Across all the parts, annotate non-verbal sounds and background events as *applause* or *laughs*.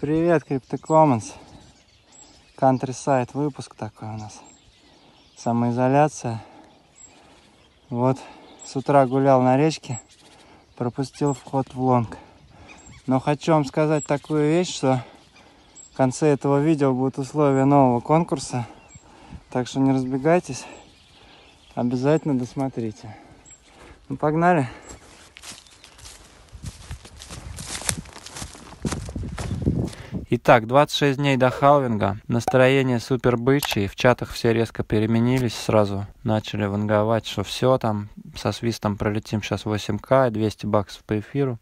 Привет, CryptoCommons. Countryside выпуск такой у нас. Самоизоляция. Вот с утра гулял на речке, пропустил вход в лонг. Но хочу вам сказать такую вещь, что в конце этого видео будут условия нового конкурса. Так что не разбегайтесь, обязательно досмотрите. Ну погнали! Итак, 26 дней до халвинга. Настроение супер бычье. В чатах все резко переменились сразу. Начали ванговать, что все там. Со свистом пролетим сейчас 8к, 200 баксов по эфиру.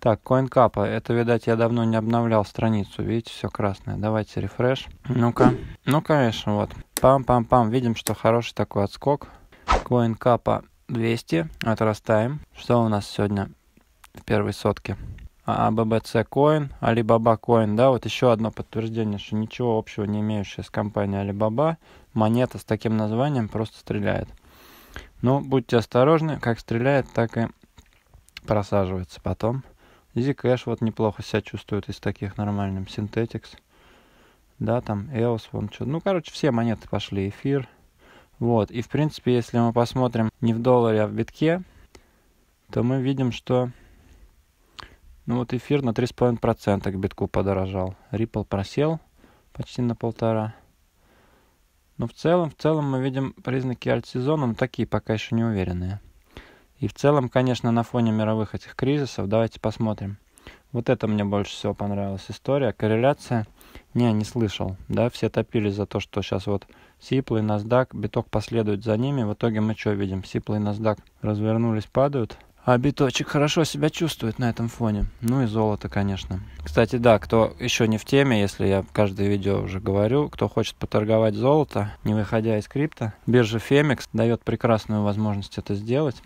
Так, CoinCap, это, видать, я давно не обновлял страницу, видите, все красное. Давайте рефреш. Ну-ка, ну, конечно, вот. Пам-пам-пам, видим, что хороший такой отскок. CoinCap 200, отрастаем. Что у нас сегодня в первой сотке? ABC а, а, Coin, Alibaba Coin, да, вот еще одно подтверждение, что ничего общего не имеющая с компанией Alibaba, монета с таким названием просто стреляет. Но ну, будьте осторожны, как стреляет, так и просаживается потом. Zcash вот неплохо себя чувствует из таких нормальных Synthetics, да, там EOS, вон что. Ну, короче, все монеты пошли, эфир. Вот, и в принципе, если мы посмотрим не в долларе, а в битке, то мы видим, что ну вот эфир на 3,5% к битку подорожал. Ripple просел почти на полтора. Но в целом, в целом мы видим признаки альтсезона, но такие пока еще не уверенные. И в целом, конечно, на фоне мировых этих кризисов, давайте посмотрим. Вот это мне больше всего понравилась история. Корреляция. Не, не слышал. Да, все топили за то, что сейчас вот Сиплый, NASDAQ, биток последует за ними. В итоге мы что видим? и NASDAQ развернулись, падают. А биточек хорошо себя чувствует на этом фоне. Ну и золото, конечно. Кстати, да, кто еще не в теме, если я каждое видео уже говорю, кто хочет поторговать золото, не выходя из крипто, биржа Фемикс дает прекрасную возможность это сделать.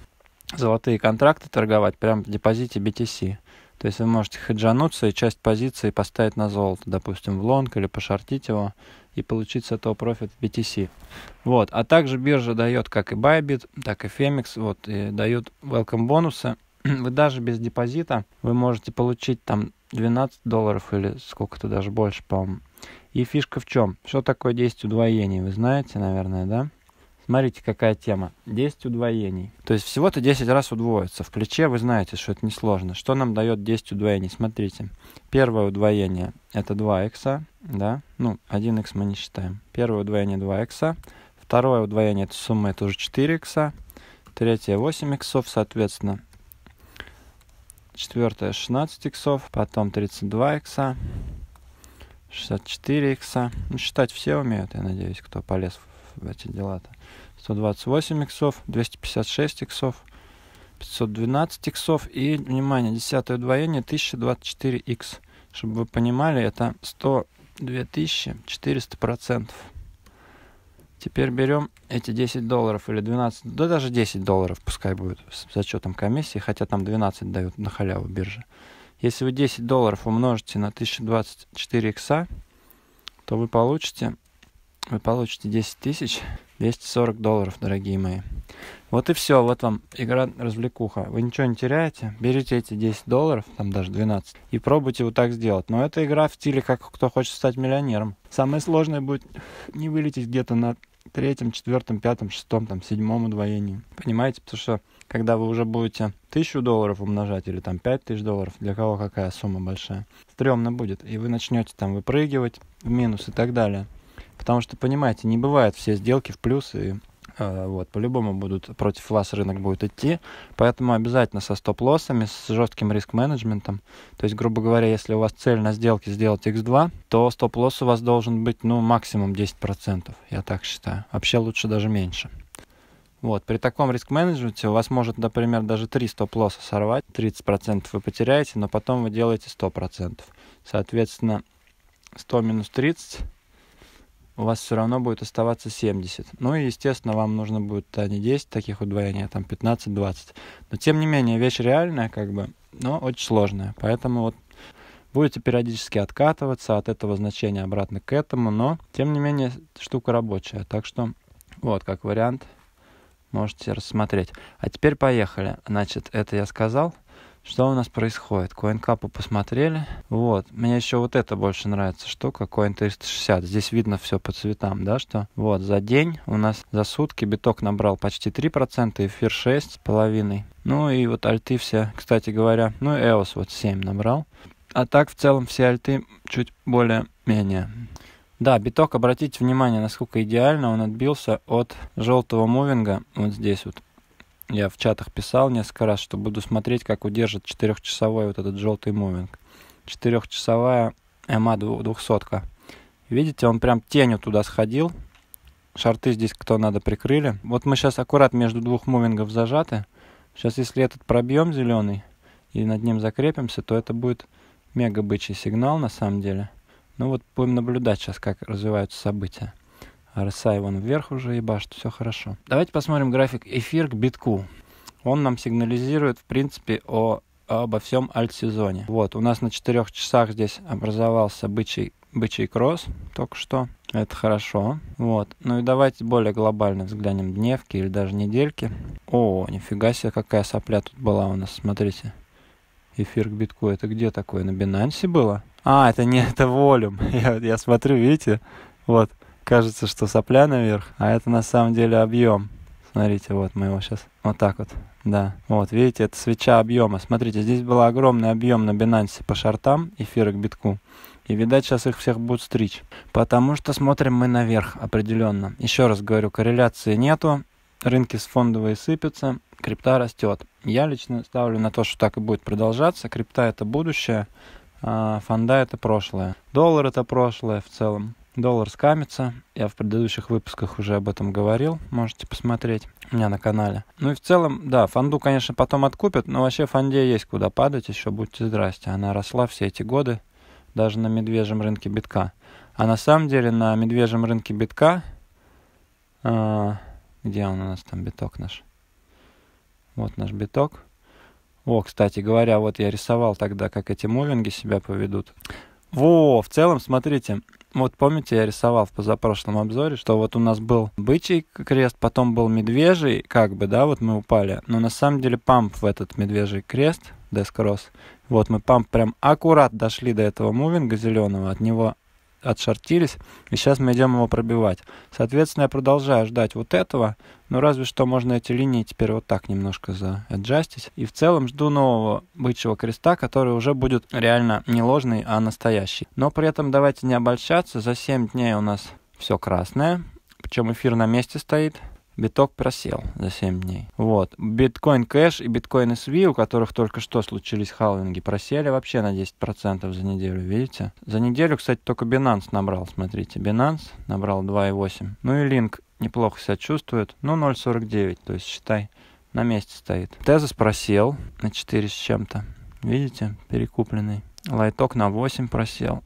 Золотые контракты торговать прямо в депозите BTC. То есть вы можете хеджануться и часть позиции поставить на золото, допустим, в лонг или пошортить его и получить с этого профит BTC. Вот. А также биржа дает как и Bybit, так и Femix, вот, и дают welcome бонусы. *clears throat* Вы даже без депозита вы можете получить там 12 долларов или сколько-то даже больше, по-моему. И фишка в чем? Что такое 10 удвоений, вы знаете, наверное, да? Смотрите, какая тема. 10 удвоений. То есть всего-то 10 раз удвоится. В ключе вы знаете, что это несложно. Что нам дает 10 удвоений? Смотрите. Первое удвоение это 2х, да? Ну, 1х мы не считаем. Первое удвоение 2х. Второе удвоение этой суммы это уже 4х. Третье 8 иксов, соответственно. Четвертое 16 иксов, потом 32 икса, 64 икса. Ну, считать все умеют, я надеюсь, кто полез в эти дела-то. 128 иксов, 256 иксов, 512 иксов и, внимание, десятое удвоение 1024 икс. Чтобы вы понимали, это 100 процентов. Теперь берем эти 10 долларов или 12, да даже 10 долларов пускай будет с зачетом комиссии, хотя там 12 дают на халяву бирже. Если вы 10 долларов умножите на 1024 икса, то вы получите вы получите 10 тысяч 240 долларов, дорогие мои. Вот и все, вот вам игра развлекуха. Вы ничего не теряете, берите эти 10 долларов, там даже 12, и пробуйте вот так сделать. Но это игра в стиле, как кто хочет стать миллионером. Самое сложное будет не вылететь где-то на третьем, четвертом, пятом, шестом, там, седьмом удвоении. Понимаете? Потому что когда вы уже будете тысячу долларов умножать или там пять тысяч долларов, для кого какая сумма большая, стрёмно будет. И вы начнете там выпрыгивать в минус и так далее. Потому что, понимаете, не бывает все сделки в плюс, и э, вот, по-любому будут против вас рынок будет идти, поэтому обязательно со стоп-лоссами, с жестким риск-менеджментом, то есть, грубо говоря, если у вас цель на сделке сделать x2, то стоп-лосс у вас должен быть, ну, максимум 10%, я так считаю, вообще лучше даже меньше. Вот, при таком риск-менеджменте у вас может, например, даже 3 стоп-лосса сорвать, 30% вы потеряете, но потом вы делаете 100%. Соответственно, 100 минус 30 у вас все равно будет оставаться 70. Ну и, естественно, вам нужно будет а не 10 таких удвоений, а там 15-20. Но, тем не менее, вещь реальная, как бы, но очень сложная. Поэтому вот будете периодически откатываться от этого значения обратно к этому, но, тем не менее, штука рабочая. Так что, вот, как вариант, можете рассмотреть. А теперь поехали. Значит, это я сказал. Что у нас происходит? CoinCap посмотрели. Вот. Мне еще вот это больше нравится штука, Coin 360. Здесь видно все по цветам, да, что? Вот, за день у нас за сутки биток набрал почти 3%, эфир 6,5%. Ну и вот альты все, кстати говоря, ну и EOS вот 7 набрал. А так в целом все альты чуть более-менее. Да, биток, обратите внимание, насколько идеально он отбился от желтого мувинга, вот здесь вот, я в чатах писал несколько раз, что буду смотреть, как удержит четырехчасовой вот этот желтый мувинг. Четырехчасовая МА двухсотка. Видите, он прям тенью туда сходил. Шарты здесь кто надо прикрыли. Вот мы сейчас аккурат между двух мувингов зажаты. Сейчас если этот пробьем зеленый и над ним закрепимся, то это будет мега бычий сигнал на самом деле. Ну вот будем наблюдать сейчас, как развиваются события. RSI вон вверх уже ебашит, все хорошо. Давайте посмотрим график эфир к битку. Он нам сигнализирует, в принципе, о, обо всем альт-сезоне. Вот, у нас на 4 часах здесь образовался бычий, бычий кросс только что. Это хорошо. Вот. Ну и давайте более глобально взглянем дневки или даже недельки. О, нифига себе, какая сопля тут была у нас, смотрите. Эфир к битку. Это где такое? На Бинансе было? А, это не, это волюм. *laughs* Я, я смотрю, видите? Вот кажется, что сопля наверх, а это на самом деле объем. Смотрите, вот мы его сейчас вот так вот, да. Вот, видите, это свеча объема. Смотрите, здесь был огромный объем на Binance по шортам эфира к битку. И, видать, сейчас их всех будут стричь. Потому что смотрим мы наверх определенно. Еще раз говорю, корреляции нету. Рынки с фондовые сыпятся, крипта растет. Я лично ставлю на то, что так и будет продолжаться. Крипта это будущее, а фонда это прошлое. Доллар это прошлое в целом. Доллар скамится. Я в предыдущих выпусках уже об этом говорил. Можете посмотреть у меня на канале. Ну и в целом, да, фонду, конечно, потом откупят, но вообще фонде есть куда падать еще, будьте здрасте. Она росла все эти годы, даже на медвежьем рынке битка. А на самом деле на медвежьем рынке битка... Э, где он у нас там, биток наш? Вот наш биток. О, кстати говоря, вот я рисовал тогда, как эти мувинги себя поведут. Во, в целом, смотрите, вот помните, я рисовал в позапрошлом обзоре, что вот у нас был бычий крест, потом был медвежий, как бы, да, вот мы упали. Но на самом деле памп в этот медвежий крест, дескросс. Вот мы памп прям аккурат дошли до этого мувинга зеленого, от него отшортились, и сейчас мы идем его пробивать. Соответственно, я продолжаю ждать вот этого, но разве что можно эти линии теперь вот так немножко заэджастить. И в целом жду нового бычьего креста, который уже будет реально не ложный, а настоящий. Но при этом давайте не обольщаться, за 7 дней у нас все красное, причем эфир на месте стоит, Биток просел за 7 дней. Вот. Биткоин Кэш и биткоин SV, у которых только что случились халвинги, просели вообще на 10% за неделю, видите? За неделю, кстати, только Binance набрал, смотрите. Binance набрал 2,8. Ну и Link неплохо себя чувствует. Ну, 0,49, то есть считай, на месте стоит. Тезос просел на 4 с чем-то. Видите, перекупленный. Лайток на 8 просел.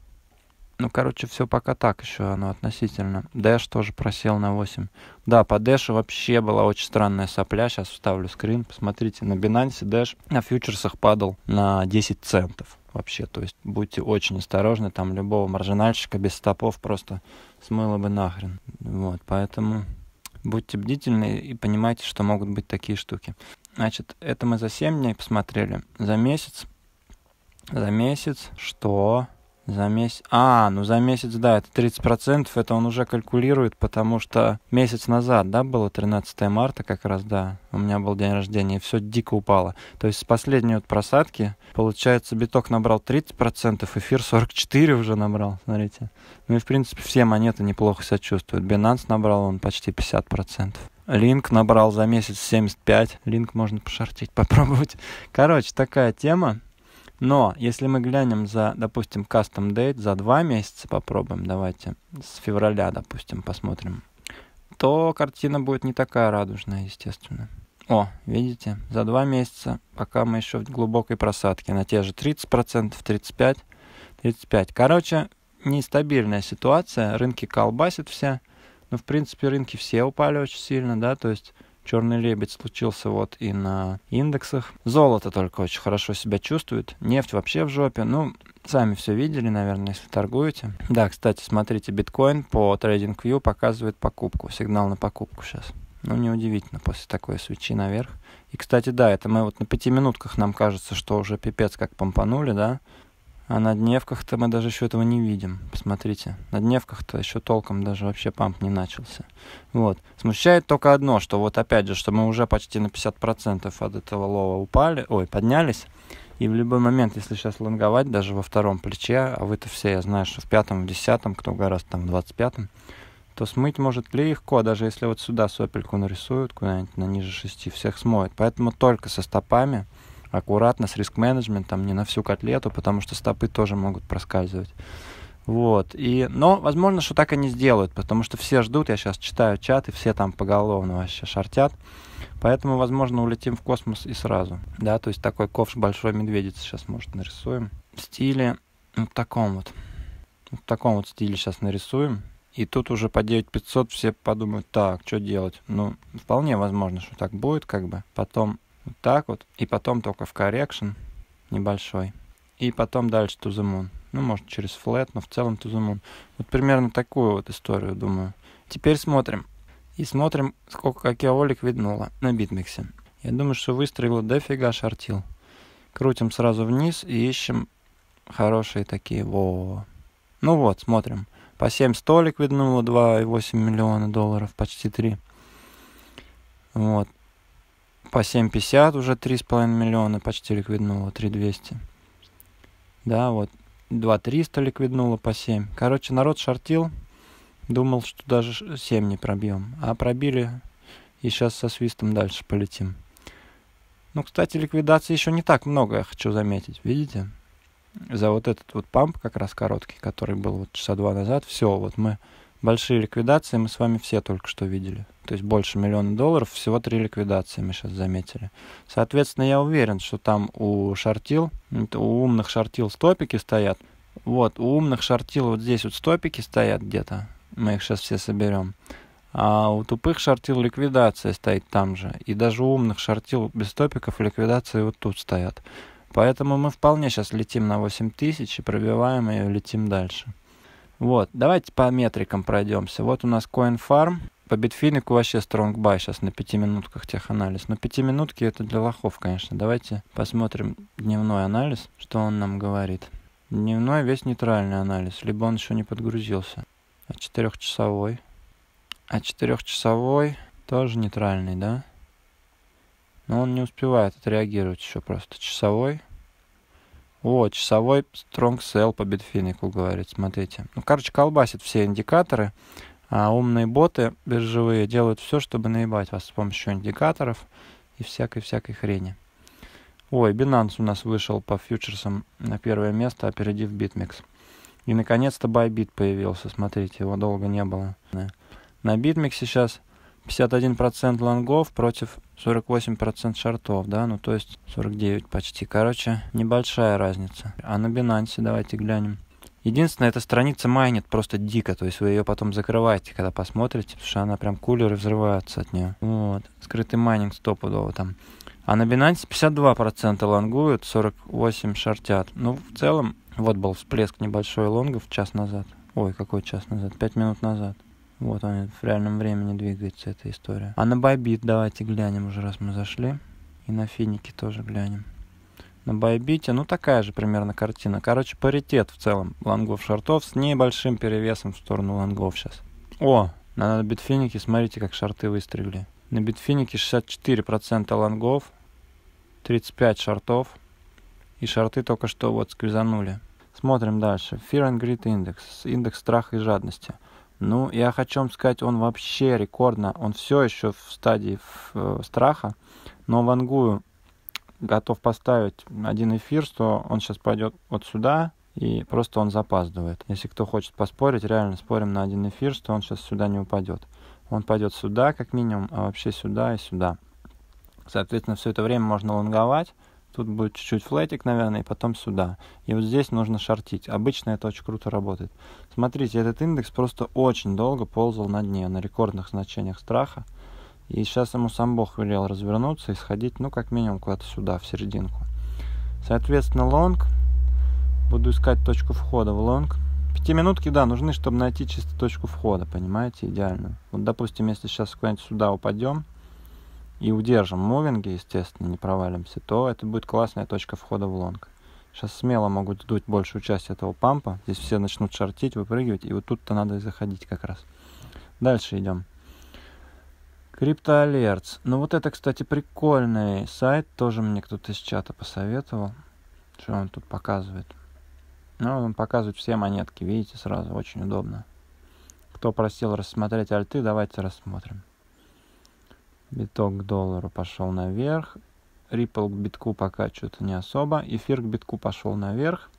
Ну, короче, все пока так еще оно относительно. Дэш тоже просел на 8. Да, по Дэшу вообще была очень странная сопля. Сейчас вставлю скрин. Посмотрите, на Binance Дэш на фьючерсах падал на 10 центов вообще. То есть будьте очень осторожны, там любого маржинальщика без стопов просто смыло бы нахрен. Вот, поэтому будьте бдительны и понимайте, что могут быть такие штуки. Значит, это мы за 7 дней посмотрели. За месяц за месяц, что за месяц. А, ну за месяц, да, это 30%, это он уже калькулирует, потому что месяц назад, да, было 13 марта как раз, да, у меня был день рождения, и все дико упало. То есть с последней вот просадки, получается, биток набрал 30%, эфир 44 уже набрал, смотрите. Ну и, в принципе, все монеты неплохо себя чувствуют. Binance набрал он почти 50%. Линк набрал за месяц 75. Линк можно пошортить, *laughs* попробовать. Короче, такая тема. Но если мы глянем за, допустим, custom date, за два месяца попробуем, давайте, с февраля, допустим, посмотрим, то картина будет не такая радужная, естественно. О, видите, за два месяца, пока мы еще в глубокой просадке, на те же 30%, 35%, 35%. Короче, нестабильная ситуация, рынки колбасят все, но в принципе, рынки все упали очень сильно, да, то есть Черный лебедь случился вот и на индексах. Золото только очень хорошо себя чувствует. Нефть вообще в жопе. Ну, сами все видели, наверное, если торгуете. Да, кстати, смотрите, биткоин по TradingView показывает покупку. Сигнал на покупку сейчас. Ну, неудивительно после такой свечи наверх. И, кстати, да, это мы вот на пяти минутках нам кажется, что уже пипец как помпанули, да. А на дневках-то мы даже еще этого не видим. Посмотрите, на дневках-то еще толком даже вообще памп не начался. Вот. Смущает только одно, что вот опять же, что мы уже почти на 50% от этого лова упали, ой, поднялись. И в любой момент, если сейчас лонговать, даже во втором плече, а вы-то все, я знаю, что в пятом, в десятом, кто гораздо там в двадцать пятом, то смыть может легко, даже если вот сюда сопельку нарисуют куда-нибудь на ниже шести, всех смоет. Поэтому только со стопами – аккуратно с риск-менеджментом, не на всю котлету, потому что стопы тоже могут проскальзывать. Вот. И, но, возможно, что так и не сделают, потому что все ждут, я сейчас читаю чат, и все там поголовно вообще шортят. Поэтому, возможно, улетим в космос и сразу. Да, то есть такой ковш большой медведицы сейчас, может, нарисуем. В стиле вот таком вот. В таком вот стиле сейчас нарисуем. И тут уже по 9500 все подумают, так, что делать? Ну, вполне возможно, что так будет, как бы. Потом вот так вот. И потом только в correction небольшой. И потом дальше to the moon. Ну, может, через flat, но в целом to the moon. Вот примерно такую вот историю, думаю. Теперь смотрим. И смотрим, сколько какие олик виднуло на битмиксе. Я думаю, что выстрелил дофига шортил. Крутим сразу вниз и ищем хорошие такие. Во. Ну вот, смотрим. По 7 столик виднуло 2,8 миллиона долларов, почти 3. Вот по 7,50 уже 3,5 миллиона почти ликвиднуло, 3,200. Да, вот, 2,300 ликвиднуло по 7. Короче, народ шортил, думал, что даже 7 не пробьем. А пробили, и сейчас со свистом дальше полетим. Ну, кстати, ликвидации еще не так много, я хочу заметить, видите? За вот этот вот памп, как раз короткий, который был вот часа два назад, все, вот мы большие ликвидации мы с вами все только что видели. То есть больше миллиона долларов, всего три ликвидации мы сейчас заметили. Соответственно, я уверен, что там у шортил, у умных шортил стопики стоят. Вот, у умных шортил вот здесь вот стопики стоят где-то. Мы их сейчас все соберем. А у тупых шортил ликвидация стоит там же. И даже у умных шортил без стопиков ликвидации вот тут стоят. Поэтому мы вполне сейчас летим на 8000 и пробиваем ее, летим дальше. Вот, давайте по метрикам пройдемся. Вот у нас CoinFarm. По битфинику вообще стронгбай сейчас на пяти минутках теханализ. Но ну, пятиминутки это для лохов, конечно. Давайте посмотрим дневной анализ, что он нам говорит. Дневной весь нейтральный анализ, либо он еще не подгрузился. А четырехчасовой? А четырехчасовой тоже нейтральный, да? Но он не успевает отреагировать еще просто. Часовой вот, часовой strong sell по битфинику говорит, смотрите. Ну, короче, колбасит все индикаторы, а умные боты биржевые делают все, чтобы наебать вас с помощью индикаторов и всякой-всякой хрени. Ой, Binance у нас вышел по фьючерсам на первое место, опередив BitMEX. И наконец-то Bybit появился, смотрите, его долго не было. На BitMEX сейчас 51% лонгов против 48% шартов, да, ну то есть 49 почти. Короче, небольшая разница. А на Binance давайте глянем. Единственное, эта страница майнит просто дико, то есть вы ее потом закрываете, когда посмотрите, потому что она прям кулеры взрываются от нее. Вот, скрытый майнинг стопудово там. А на Binance 52% лонгуют, 48% шортят. Ну, в целом, вот был всплеск небольшой лонгов час назад. Ой, какой час назад? Пять минут назад. Вот он в реальном времени двигается эта история. А на Байбит давайте глянем уже, раз мы зашли. И на Финике тоже глянем. На Байбите, ну такая же примерно картина. Короче, паритет в целом. лонгов шортов с небольшим перевесом в сторону лонгов сейчас. О, на битфинике смотрите, как шорты выстрелили. На битфинике 64% лонгов, 35 шортов И шорты только что вот сквизанули. Смотрим дальше. Fear and Greed Index. Индекс страха и жадности. Ну, я хочу вам сказать, он вообще рекордно, он все еще в стадии э, страха, но Вангую готов поставить один эфир, что он сейчас пойдет вот сюда, и просто он запаздывает. Если кто хочет поспорить, реально спорим на один эфир, что он сейчас сюда не упадет. Он пойдет сюда, как минимум, а вообще сюда и сюда. Соответственно, все это время можно лонговать, Тут будет чуть-чуть флетик, наверное, и потом сюда. И вот здесь нужно шортить. Обычно это очень круто работает. Смотрите, этот индекс просто очень долго ползал на дне, на рекордных значениях страха. И сейчас ему сам Бог велел развернуться и сходить, ну, как минимум, куда-то сюда, в серединку. Соответственно, лонг. Буду искать точку входа в лонг. Пятиминутки, да, нужны, чтобы найти чисто точку входа, понимаете, идеально. Вот, допустим, если сейчас куда-нибудь сюда упадем, и удержим мувинги, естественно, не провалимся, то это будет классная точка входа в лонг. Сейчас смело могут дуть большую часть этого пампа. Здесь все начнут шортить, выпрыгивать, и вот тут-то надо и заходить как раз. Дальше идем. Криптоалерц. Ну вот это, кстати, прикольный сайт. Тоже мне кто-то из чата посоветовал. Что он тут показывает? Ну, он показывает все монетки, видите, сразу. Очень удобно. Кто просил рассмотреть альты, давайте рассмотрим. Биток к доллару пошел наверх. Ripple к битку пока что-то не особо. Эфир к битку пошел наверх.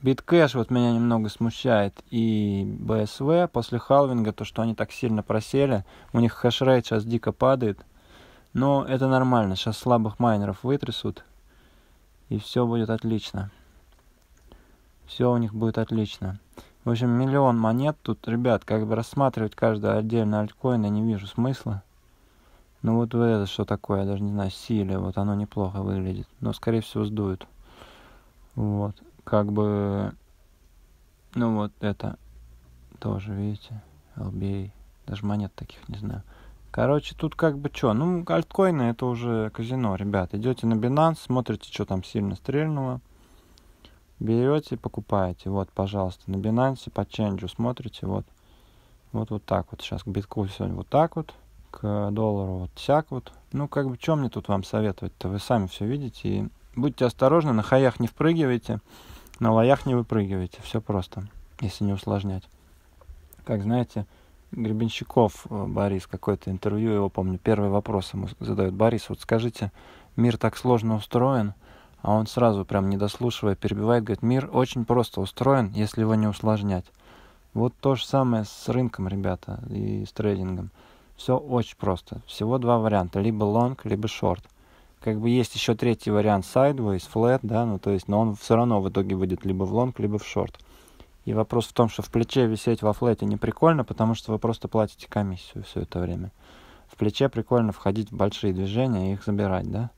Биткэш вот меня немного смущает и BSV после халвинга, то, что они так сильно просели. У них хешрейт сейчас дико падает. Но это нормально, сейчас слабых майнеров вытрясут. И все будет отлично. Все у них будет отлично. В общем, миллион монет тут, ребят, как бы рассматривать каждый отдельно альткоин не вижу смысла. Ну вот это что такое, я даже не знаю, силе, вот оно неплохо выглядит, но скорее всего сдует. Вот, как бы, ну вот это тоже, видите, LBA, даже монет таких не знаю. Короче, тут как бы что, ну альткоины это уже казино, ребят, идете на Binance, смотрите, что там сильно стрельнуло, берете, покупаете, вот, пожалуйста, на Binance по ченджу смотрите, вот, вот вот так вот сейчас к битку сегодня вот так вот, к э, доллару вот всяк вот. Ну, как бы, чем мне тут вам советовать-то? Вы сами все видите. И будьте осторожны, на хаях не впрыгивайте, на лоях не выпрыгивайте. Все просто, если не усложнять. Как знаете, Гребенщиков э, Борис, какое-то интервью его, помню, первый вопрос ему задают. Борис, вот скажите, мир так сложно устроен, а он сразу, прям не дослушивая, перебивает, говорит, мир очень просто устроен, если его не усложнять. Вот то же самое с рынком, ребята, и с трейдингом. Все очень просто. Всего два варианта. Либо long, либо short. Как бы есть еще третий вариант sideways, flat, да, ну то есть, но он все равно в итоге выйдет либо в long, либо в short. И вопрос в том, что в плече висеть во флете не прикольно, потому что вы просто платите комиссию все это время. В плече прикольно входить в большие движения и их забирать, да?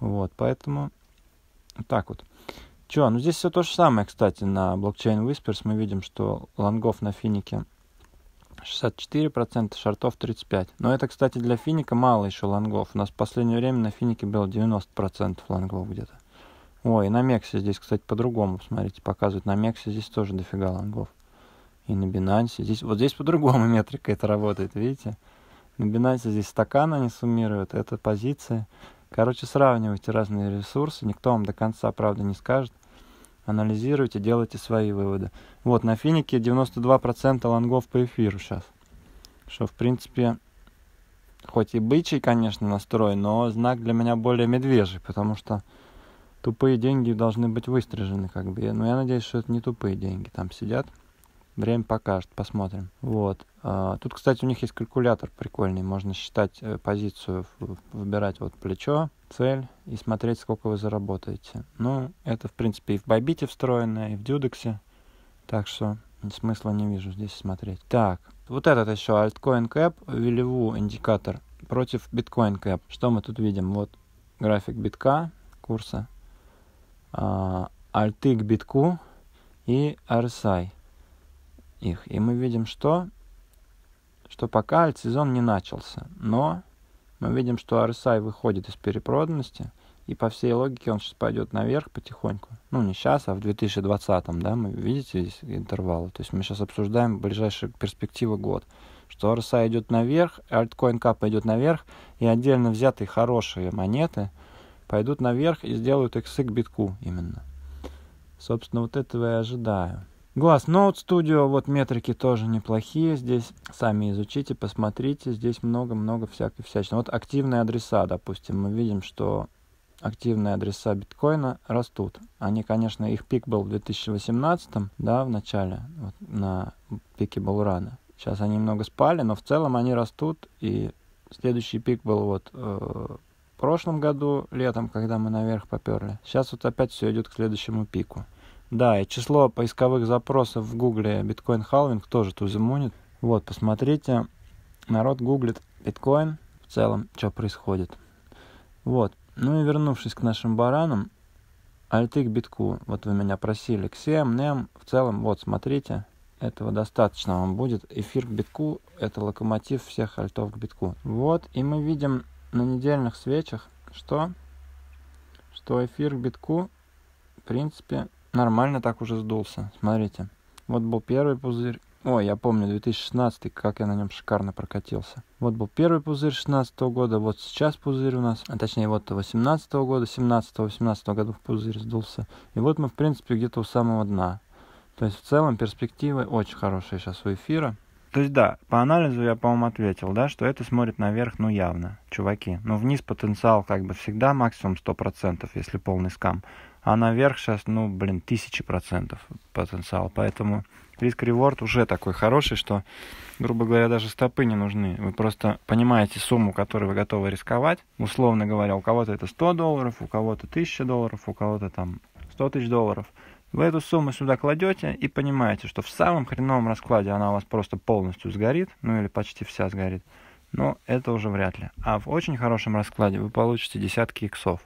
Вот, поэтому так вот. Че, ну здесь все то же самое, кстати, на блокчейн Whispers мы видим, что лонгов на финике 64%, шортов 35%. Но это, кстати, для финика мало еще лонгов. У нас в последнее время на финике было 90% лонгов где-то. Ой, и на Мексе здесь, кстати, по-другому, смотрите, показывают. На Мексе здесь тоже дофига лонгов. И на Бинансе Здесь, вот здесь по-другому *laughs* метрика это работает, видите? На Бинансе здесь стакан они суммируют, это позиции. Короче, сравнивайте разные ресурсы. Никто вам до конца, правда, не скажет анализируйте, делайте свои выводы. Вот, на финике 92% лонгов по эфиру сейчас. Что, в принципе, хоть и бычий, конечно, настрой, но знак для меня более медвежий, потому что тупые деньги должны быть выстрижены, как бы. Но ну, я надеюсь, что это не тупые деньги там сидят. Время покажет, посмотрим. Вот. А, тут, кстати, у них есть калькулятор прикольный. Можно считать э, позицию, выбирать вот плечо, цель и смотреть, сколько вы заработаете. Ну, это, в принципе, и в Байбите встроено, и в Дюдексе. Так что смысла не вижу здесь смотреть. Так, вот этот еще Altcoin кэп велеву индикатор против биткоин кэп. Что мы тут видим? Вот график битка курса, а, альты к битку и RSI их. И мы видим, что, что пока сезон не начался. Но мы видим, что RSI выходит из перепроданности, и по всей логике он сейчас пойдет наверх потихоньку. Ну, не сейчас, а в 2020, да, мы видите здесь интервалы. То есть мы сейчас обсуждаем ближайшие перспективы год. Что RSI идет наверх, Altcoin Cup идет наверх, и отдельно взятые хорошие монеты пойдут наверх и сделают иксы к битку именно. Собственно, вот этого я ожидаю. Glass Note Studio, вот метрики тоже неплохие здесь. Сами изучите, посмотрите. Здесь много-много всякой всячины. Вот активные адреса, допустим, мы видим, что активные адреса биткоина растут. Они, конечно, их пик был в 2018, да, в начале, вот, на пике Булрана. Сейчас они немного спали, но в целом они растут, и следующий пик был вот э, в прошлом году, летом, когда мы наверх поперли. Сейчас вот опять все идет к следующему пику. Да, и число поисковых запросов в гугле биткоин халвинг тоже туземунит. Вот, посмотрите, народ гуглит биткоин в целом, что происходит. Вот, ну и вернувшись к нашим баранам, альты к битку, вот вы меня просили, к всем, нем, в целом, вот, смотрите, этого достаточно вам будет. Эфир к битку – это локомотив всех альтов к битку. Вот, и мы видим на недельных свечах, что, что эфир к битку, в принципе, нормально так уже сдулся. Смотрите. Вот был первый пузырь. Ой, я помню 2016, как я на нем шикарно прокатился. Вот был первый пузырь 16 года, вот сейчас пузырь у нас, а точнее вот 18 года, 17 18 годов пузырь сдулся. И вот мы, в принципе, где-то у самого дна. То есть в целом перспективы очень хорошие сейчас у эфира. То есть, да, по анализу я, по-моему, ответил, да, что это смотрит наверх, ну, явно, чуваки. Ну, вниз потенциал как бы всегда максимум 100%, если полный скам. А наверх сейчас, ну, блин, тысячи процентов потенциал. Поэтому риск-реворд уже такой хороший, что, грубо говоря, даже стопы не нужны. Вы просто понимаете сумму, которую вы готовы рисковать. Условно говоря, у кого-то это 100 долларов, у кого-то 1000 долларов, у кого-то там 100 тысяч долларов – вы эту сумму сюда кладете и понимаете, что в самом хреновом раскладе она у вас просто полностью сгорит, ну или почти вся сгорит. Но это уже вряд ли. А в очень хорошем раскладе вы получите десятки иксов.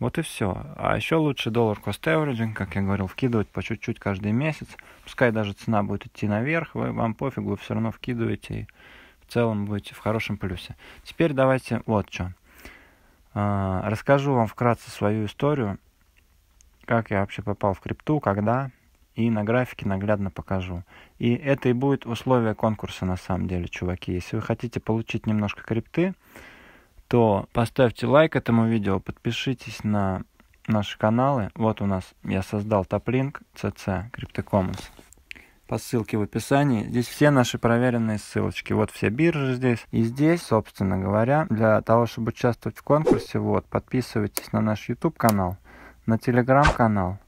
Вот и все. А еще лучше доллар cost averaging, как я говорил, вкидывать по чуть-чуть каждый месяц. Пускай даже цена будет идти наверх, вы, вам пофигу, вы все равно вкидываете и в целом будете в хорошем плюсе. Теперь давайте вот что. А, расскажу вам вкратце свою историю как я вообще попал в крипту, когда, и на графике наглядно покажу. И это и будет условие конкурса на самом деле, чуваки. Если вы хотите получить немножко крипты, то поставьте лайк этому видео, подпишитесь на наши каналы. Вот у нас я создал топлинк CC CryptoCommons по ссылке в описании. Здесь все наши проверенные ссылочки. Вот все биржи здесь. И здесь, собственно говоря, для того, чтобы участвовать в конкурсе, вот, подписывайтесь на наш YouTube канал на телеграм-канал,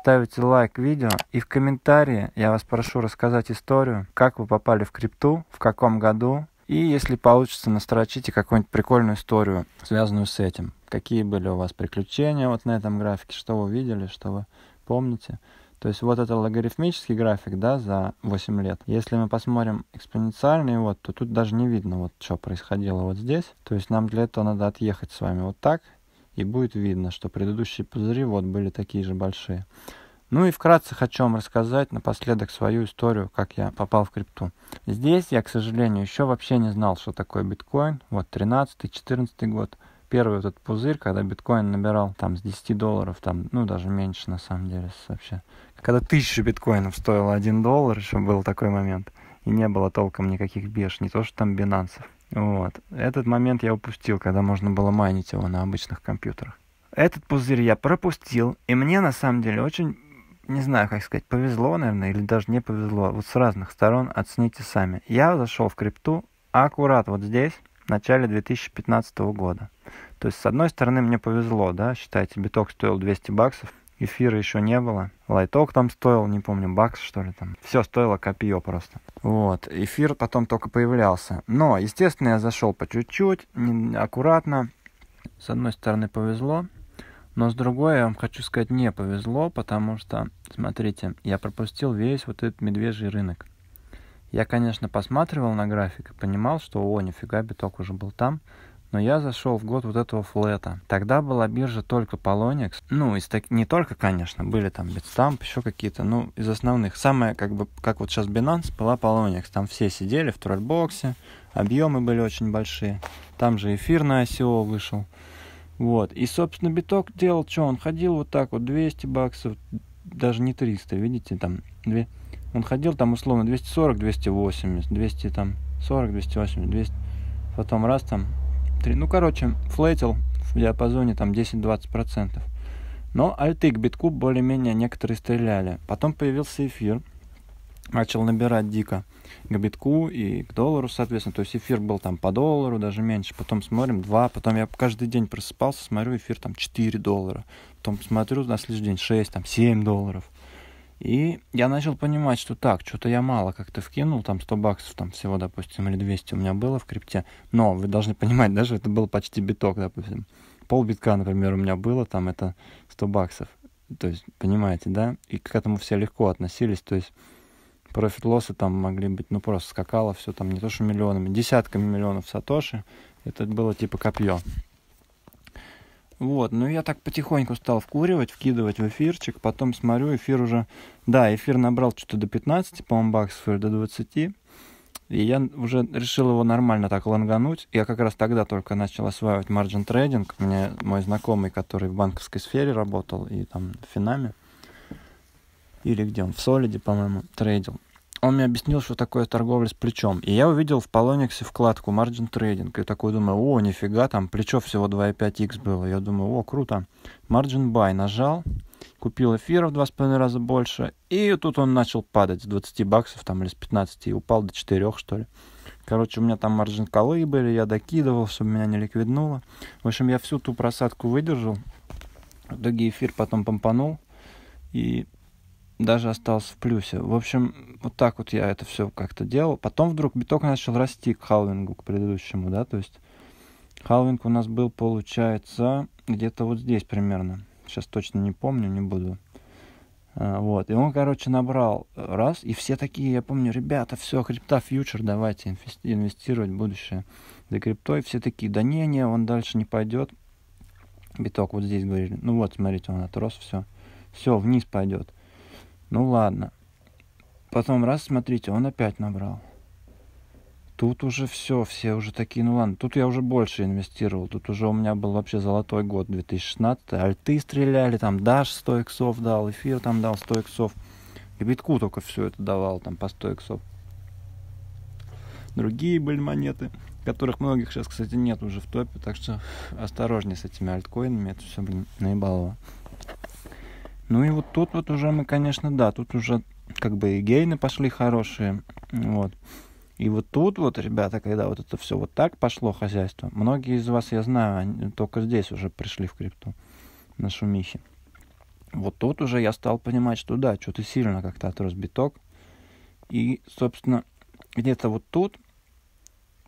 ставите лайк видео и в комментарии я вас прошу рассказать историю, как вы попали в крипту, в каком году и если получится, настрочите какую-нибудь прикольную историю, связанную с этим. Какие были у вас приключения вот на этом графике, что вы видели, что вы помните. То есть вот это логарифмический график, да, за 8 лет. Если мы посмотрим экспоненциальный вот, то тут даже не видно, вот что происходило вот здесь. То есть нам для этого надо отъехать с вами вот так и будет видно, что предыдущие пузыри вот были такие же большие. Ну и вкратце хочу вам рассказать напоследок свою историю, как я попал в крипту. Здесь я, к сожалению, еще вообще не знал, что такое биткоин. Вот 13-14 год. Первый этот пузырь, когда биткоин набирал там с 10 долларов, там, ну даже меньше на самом деле вообще. Когда тысяча биткоинов стоило 1 доллар, еще был такой момент. И не было толком никаких бирж, не то что там бинансов. Вот. Этот момент я упустил, когда можно было майнить его на обычных компьютерах. Этот пузырь я пропустил, и мне на самом деле очень, не знаю, как сказать, повезло, наверное, или даже не повезло. Вот с разных сторон оцените сами. Я зашел в крипту аккурат вот здесь, в начале 2015 года. То есть, с одной стороны, мне повезло, да, считайте, биток стоил 200 баксов, эфира еще не было. Лайток там стоил, не помню, бакс, что ли там. Все стоило копье просто. Вот, эфир потом только появлялся. Но, естественно, я зашел по чуть-чуть, аккуратно. С одной стороны, повезло. Но с другой, я вам хочу сказать, не повезло, потому что, смотрите, я пропустил весь вот этот медвежий рынок. Я, конечно, посматривал на график и понимал, что, о, нифига, биток уже был там. Но я зашел в год вот этого флета. Тогда была биржа только Poloniex. Ну, из так... не только, конечно, были там Bitstamp, еще какие-то, ну, из основных. Самая, как бы, как вот сейчас Binance, была Poloniex. Там все сидели в тролльбоксе, объемы были очень большие. Там же эфир на ICO вышел. Вот. И, собственно, биток делал, что он ходил вот так вот, 200 баксов, даже не 300, видите, там, 2... он ходил там условно 240, 280, 200 там, 40, 280, 200, потом раз там 3. Ну, короче, флетил в диапазоне там 10-20%. Но альты к битку более-менее некоторые стреляли. Потом появился эфир, начал набирать дико к битку и к доллару, соответственно. То есть эфир был там по доллару, даже меньше. Потом смотрим 2, потом я каждый день просыпался, смотрю эфир там 4 доллара. Потом смотрю на следующий день 6, там 7 долларов. И я начал понимать, что так, что-то я мало как-то вкинул, там 100 баксов там всего, допустим, или 200 у меня было в крипте. Но вы должны понимать, *laughs* даже это был почти биток, допустим. Пол битка, например, у меня было, там это 100 баксов. То есть, понимаете, да? И к этому все легко относились, то есть профит-лоссы там могли быть, ну, просто скакало все там не то что миллионами, десятками миллионов сатоши. Это было типа копье. Вот, ну я так потихоньку стал вкуривать, вкидывать в эфирчик, потом смотрю, эфир уже... Да, эфир набрал что-то до 15, по-моему, баксов или до 20. И я уже решил его нормально так лонгануть. Я как раз тогда только начал осваивать марджин трейдинг. Мне мой знакомый, который в банковской сфере работал и там в Финаме, или где он, в Солиде, по-моему, трейдил он мне объяснил, что такое торговля с плечом. И я увидел в Polonix вкладку Margin Trading. И такой думаю, о, нифига, там плечо всего 2,5x было. Я думаю, о, круто. Margin Buy нажал, купил эфира в 2,5 раза больше. И тут он начал падать с 20 баксов там или с 15 и упал до 4, что ли. Короче, у меня там маржин колы были, я докидывал, чтобы меня не ликвиднуло. В общем, я всю ту просадку выдержал. В итоге эфир потом помпанул. И даже остался в плюсе. В общем, вот так вот я это все как-то делал. Потом вдруг биток начал расти к халвингу, к предыдущему, да, то есть халвинг у нас был, получается, где-то вот здесь примерно. Сейчас точно не помню, не буду. А, вот. И он, короче, набрал раз, и все такие, я помню, ребята, все, крипта фьючер, давайте инвестировать в будущее за криптой. Все такие, да не, не, он дальше не пойдет. Биток вот здесь говорили, ну вот, смотрите, он отрос, все. Все, вниз пойдет. Ну ладно. Потом раз, смотрите, он опять набрал. Тут уже все, все уже такие, ну ладно, тут я уже больше инвестировал, тут уже у меня был вообще золотой год 2016, альты стреляли, там Даш 100 иксов дал, эфир там дал 100 иксов, и битку только все это давал там по 100 иксов. Другие были монеты, которых многих сейчас, кстати, нет уже в топе, так что осторожнее с этими альткоинами, это все, блин, наебалово. Ну и вот тут вот уже мы, конечно, да, тут уже как бы и гейны пошли хорошие, вот. И вот тут вот, ребята, когда вот это все вот так пошло хозяйство, многие из вас, я знаю, они только здесь уже пришли в крипту, на шумихе. Вот тут уже я стал понимать, что да, что-то сильно как-то отрос биток. И, собственно, где-то вот тут,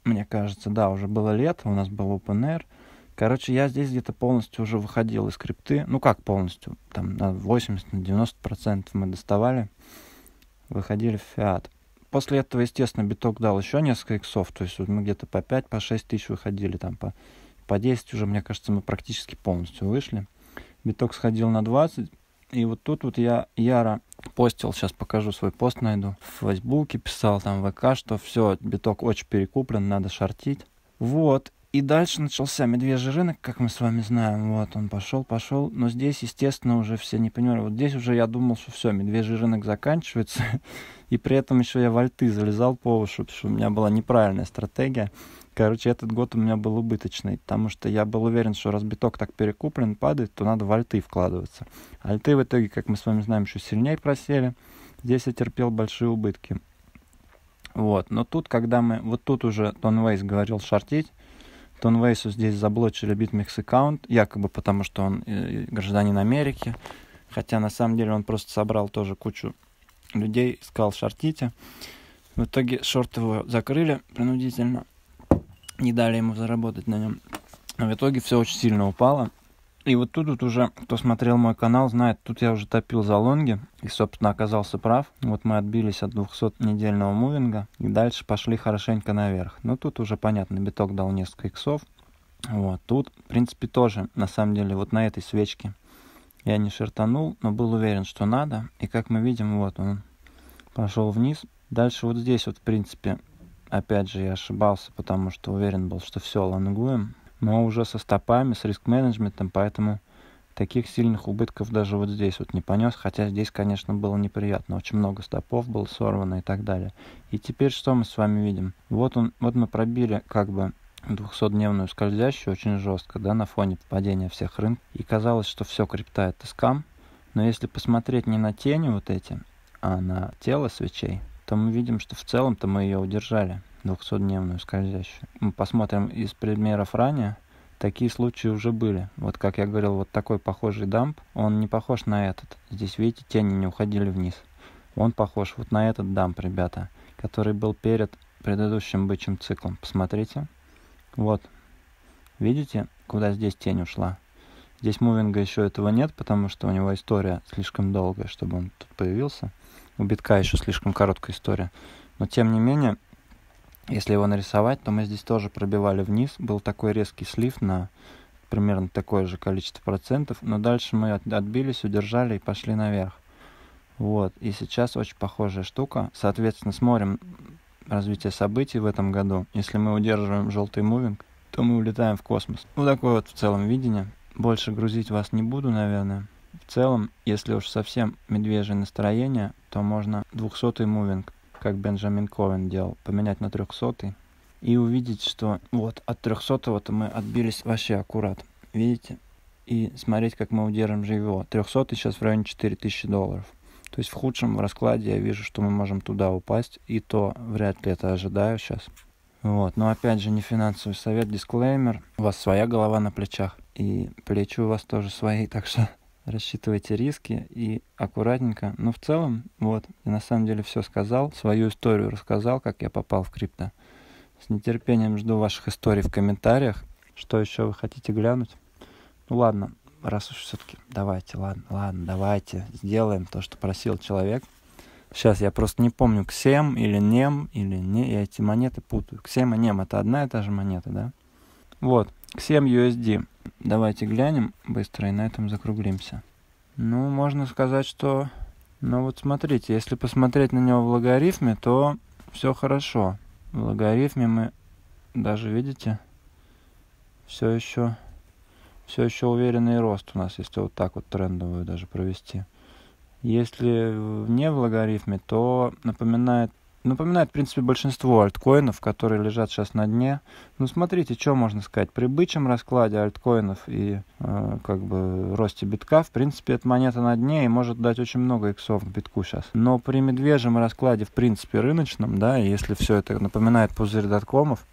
мне кажется, да, уже было лето, у нас был open air – Короче, я здесь где-то полностью уже выходил из скрипты. Ну как полностью? Там на 80-90% мы доставали. Выходили в фиат. После этого, естественно, биток дал еще несколько иксов. То есть вот мы где-то по 5-6 по тысяч выходили. Там по, по 10 уже, мне кажется, мы практически полностью вышли. Биток сходил на 20. И вот тут вот я яро постил, сейчас покажу свой пост, найду. В Фейсбуке писал там в ВК, что все, биток очень перекуплен, надо шортить. Вот, и дальше начался медвежий рынок, как мы с вами знаем. Вот он пошел, пошел. Но здесь, естественно, уже все не понимали. Вот здесь уже я думал, что все, медвежий рынок заканчивается. И при этом еще я в альты залезал по уши, потому что у меня была неправильная стратегия. Короче, этот год у меня был убыточный, потому что я был уверен, что раз биток так перекуплен, падает, то надо в альты вкладываться. Альты в итоге, как мы с вами знаем, еще сильнее просели. Здесь я терпел большие убытки. Вот, но тут, когда мы, вот тут уже Тон Вейс говорил шортить, Тонвейсу здесь заблочили BitMEX аккаунт, якобы потому, что он э, гражданин Америки. Хотя на самом деле он просто собрал тоже кучу людей, искал шортите. В итоге шорт его закрыли принудительно, не дали ему заработать на нем. В итоге все очень сильно упало. И вот тут вот уже, кто смотрел мой канал, знает, тут я уже топил за лонги. И, собственно, оказался прав. Вот мы отбились от 200-недельного мувинга. И дальше пошли хорошенько наверх. Но ну, тут уже, понятно, биток дал несколько иксов. Вот, тут, в принципе, тоже, на самом деле, вот на этой свечке я не шертанул, но был уверен, что надо. И как мы видим, вот он пошел вниз. Дальше вот здесь вот, в принципе, опять же, я ошибался, потому что уверен был, что все лонгуем но уже со стопами, с риск-менеджментом, поэтому таких сильных убытков даже вот здесь вот не понес, хотя здесь, конечно, было неприятно, очень много стопов было сорвано и так далее. И теперь что мы с вами видим? Вот, он, вот мы пробили как бы 200-дневную скользящую очень жестко, да, на фоне падения всех рынков, и казалось, что все крипта это скам, но если посмотреть не на тени вот эти, а на тело свечей, то мы видим, что в целом-то мы ее удержали. 200-дневную скользящую. Мы посмотрим из примеров ранее. Такие случаи уже были. Вот как я говорил, вот такой похожий дамп, он не похож на этот. Здесь, видите, тени не уходили вниз. Он похож вот на этот дамп, ребята, который был перед предыдущим бычьим циклом. Посмотрите. Вот. Видите, куда здесь тень ушла? Здесь мувинга еще этого нет, потому что у него история слишком долгая, чтобы он тут появился. У битка еще слишком короткая история. Но тем не менее, если его нарисовать, то мы здесь тоже пробивали вниз. Был такой резкий слив на примерно такое же количество процентов. Но дальше мы отбились, удержали и пошли наверх. Вот. И сейчас очень похожая штука. Соответственно, смотрим развитие событий в этом году. Если мы удерживаем желтый мувинг, то мы улетаем в космос. Вот ну, такое вот в целом видение. Больше грузить вас не буду, наверное. В целом, если уж совсем медвежье настроение, то можно 200-й мувинг как Бенджамин Коэн делал, поменять на 300 и увидеть, что вот от 300-то мы отбились вообще аккурат. Видите? И смотреть, как мы удержим живо. 300 сейчас в районе 4000 долларов. То есть в худшем раскладе я вижу, что мы можем туда упасть, и то вряд ли это ожидаю сейчас. Вот, но опять же не финансовый совет, дисклеймер. У вас своя голова на плечах, и плечи у вас тоже свои, так что рассчитывайте риски и аккуратненько. Но в целом, вот, я на самом деле все сказал, свою историю рассказал, как я попал в крипто. С нетерпением жду ваших историй в комментариях. Что еще вы хотите глянуть? Ну ладно, раз уж все-таки, давайте, ладно, ладно, давайте, сделаем то, что просил человек. Сейчас я просто не помню, ксем или нем, или не, я эти монеты путаю. Ксем и нем — это одна и та же монета, да? Вот, к 7 USD. Давайте глянем быстро и на этом закруглимся. Ну, можно сказать, что... Ну вот смотрите, если посмотреть на него в логарифме, то все хорошо. В логарифме мы даже, видите, все еще, все еще уверенный рост у нас, если вот так вот трендовую даже провести. Если не в логарифме, то напоминает напоминает, в принципе, большинство альткоинов, которые лежат сейчас на дне. Ну, смотрите, что можно сказать. При бычьем раскладе альткоинов и э, как бы росте битка, в принципе, эта монета на дне и может дать очень много иксов к битку сейчас. Но при медвежьем раскладе, в принципе, рыночном, да, и если все это напоминает пузырь доткомов,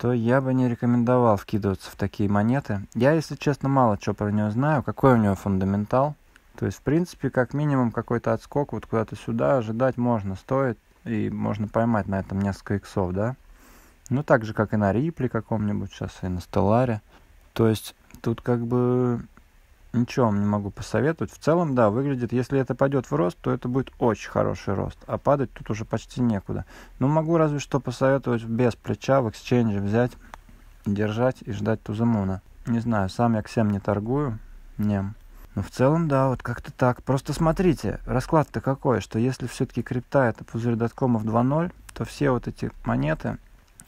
то я бы не рекомендовал вкидываться в такие монеты. Я, если честно, мало что про нее знаю, какой у нее фундаментал. То есть, в принципе, как минимум какой-то отскок вот куда-то сюда ожидать можно. Стоит и можно поймать на этом несколько иксов, да? Ну, так же, как и на Рипле каком-нибудь сейчас, и на Стелларе. То есть, тут как бы ничего вам не могу посоветовать. В целом, да, выглядит, если это пойдет в рост, то это будет очень хороший рост, а падать тут уже почти некуда. Ну могу разве что посоветовать без плеча в эксченже взять, держать и ждать тузамуна. Не знаю, сам я к всем не торгую, нем. Ну в целом, да, вот как-то так. Просто смотрите, расклад-то какой, что если все-таки крипта это пузырь доткомов 2.0, то все вот эти монеты,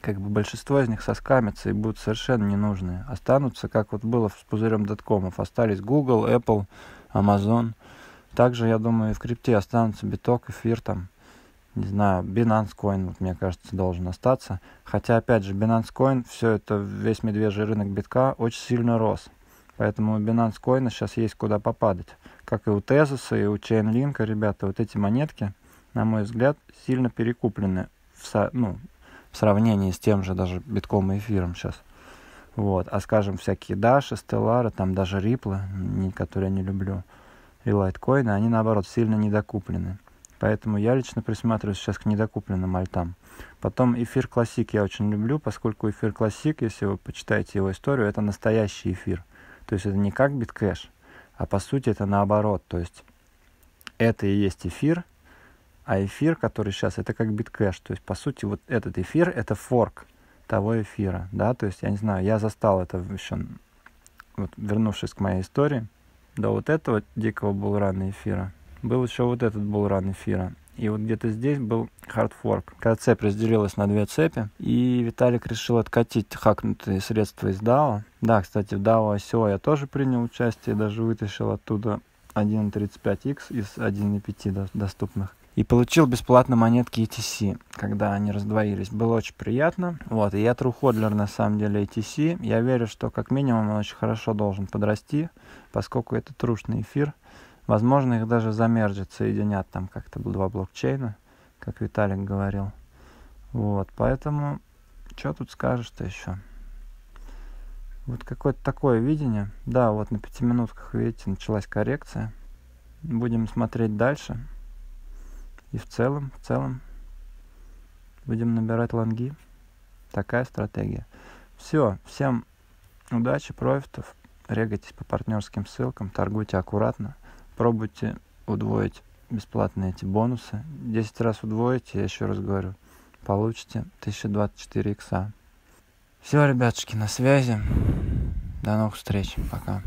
как бы большинство из них соскамятся и будут совершенно ненужные. Останутся, как вот было с пузырем доткомов. Остались Google, Apple, Amazon. Также, я думаю, и в крипте останутся биток, эфир там. Не знаю, Binance Coin, вот, мне кажется, должен остаться. Хотя, опять же, Binance Coin, все это, весь медвежий рынок битка очень сильно рос. Поэтому у Binance Coin сейчас есть куда попадать. Как и у Tezos, и у Chainlink, ребята, вот эти монетки, на мой взгляд, сильно перекуплены в, со, ну, в сравнении с тем же даже битком и эфиром сейчас. Вот. А скажем, всякие Даши, Стеллары, там даже Рипла, которые я не люблю, и лайткоины, они наоборот сильно недокуплены. Поэтому я лично присматриваюсь сейчас к недокупленным альтам. Потом эфир классик я очень люблю, поскольку эфир классик, если вы почитаете его историю, это настоящий эфир. То есть это не как биткэш, а по сути это наоборот. То есть это и есть эфир, а эфир, который сейчас, это как биткэш. То есть, по сути, вот этот эфир — это форк того эфира, да, то есть, я не знаю, я застал это еще, вот, вернувшись к моей истории, до вот этого дикого булрана эфира, был еще вот этот булран эфира. И вот где-то здесь был хардфорк. Когда цепь разделилась на две цепи, и Виталик решил откатить хакнутые средства из DAO. Да, кстати, в DAO ICO я тоже принял участие, даже вытащил оттуда 1.35x из 1.5 доступных и получил бесплатно монетки ETC, когда они раздвоились. Было очень приятно. Вот, и я труходлер на самом деле ETC. Я верю, что как минимум он очень хорошо должен подрасти, поскольку это трушный эфир. Возможно, их даже замерджат, соединят там как-то два блокчейна, как Виталик говорил. Вот, поэтому, что тут скажешь-то еще? Вот какое-то такое видение. Да, вот на пяти минутках, видите, началась коррекция. Будем смотреть дальше. И в целом, в целом, будем набирать лонги. Такая стратегия. Все, всем удачи, профитов. Регайтесь по партнерским ссылкам, торгуйте аккуратно пробуйте удвоить бесплатные эти бонусы. 10 раз удвоите, я еще раз говорю, получите 1024 икса. Все, ребятушки, на связи. До новых встреч. Пока.